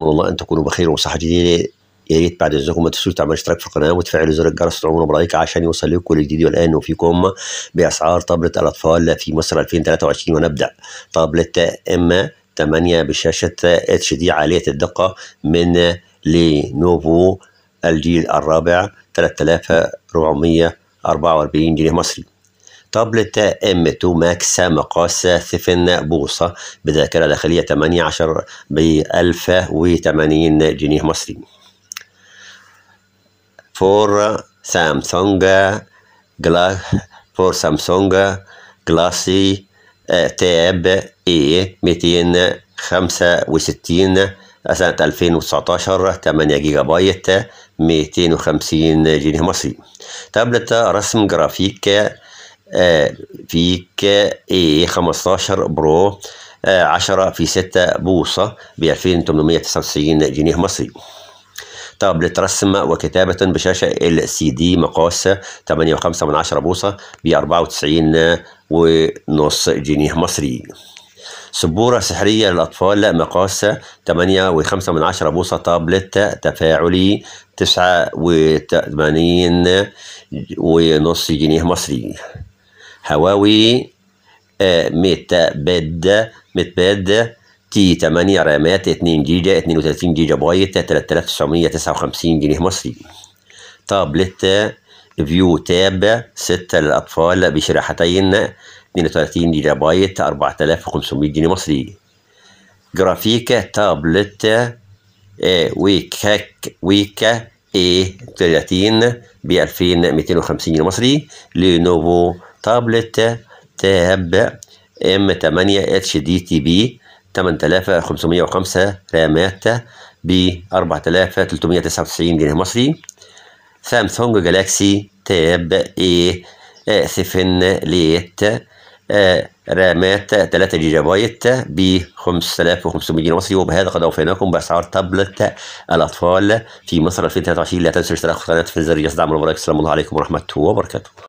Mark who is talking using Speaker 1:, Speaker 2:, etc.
Speaker 1: والله ان تكونوا بخير وصحة جديدة يا ريت بعد اذنكم ما تنسوش تعملوا اشتراك في القناه وتفعلوا زر الجرس وتعملوا برايك عشان يوصل لكم كل جديد والان وفيكم باسعار طابله الاطفال في مصر 2023 ونبدا طابله اما 8 بشاشه اتش دي عاليه الدقه من لينوفو الجيل الرابع 3444 جنيه مصري تابلت ام 2 ماكس مقاس 0 بوصة بذاكرة داخلية 18 ب 1080 جنيه مصري فور سامسونج جلا فور سامسونج جلاسي آه، تاب اي 265 سنة 2019 8 جيجا بايت 250 جنيه مصري تابلت رسم جرافيك آه، فيك اي 15 برو 10 آه، في 6 بوصة ب 2899 جنيه مصري تابلت رسم وكتابة بشاشة ال سي دي مقاس 8.5 بوصة ب 94 ونص جنيه مصري سبورة سحرية للأطفال مقاس 8.5 من 10 بوصة تابلت تفاعلي 89 ونص جنيه مصري هواوي آه، ميتا بيد متباد بيد تي 8 رامات 2 جيجا 32 جيجا بايت 3959 جنيه مصري تابلت فيو تاب 6 للأطفال بشريحتين 32 جيجا بايت 4500 جنيه مصري جرافيك تابلت آه، ويك ويكاك ويك اي 30 ب 2250 جنيه مصري لينوفو تابلت تاب ام 8 اتش دي تي بي 8505 رامات ب 4399 جنيه مصري سامسونج جالاكسي تاب اي 7 إيه ليت آه، رامات 3 جيجا بايت ب 5500 جنيه مصري وبهذا قد اوفيناكم باسعار تابلت الاطفال في مصر 2023 لا تنسوا الاشتراك في قناه في الزر يصدع من وراء السلام عليكم ورحمه الله وبركاته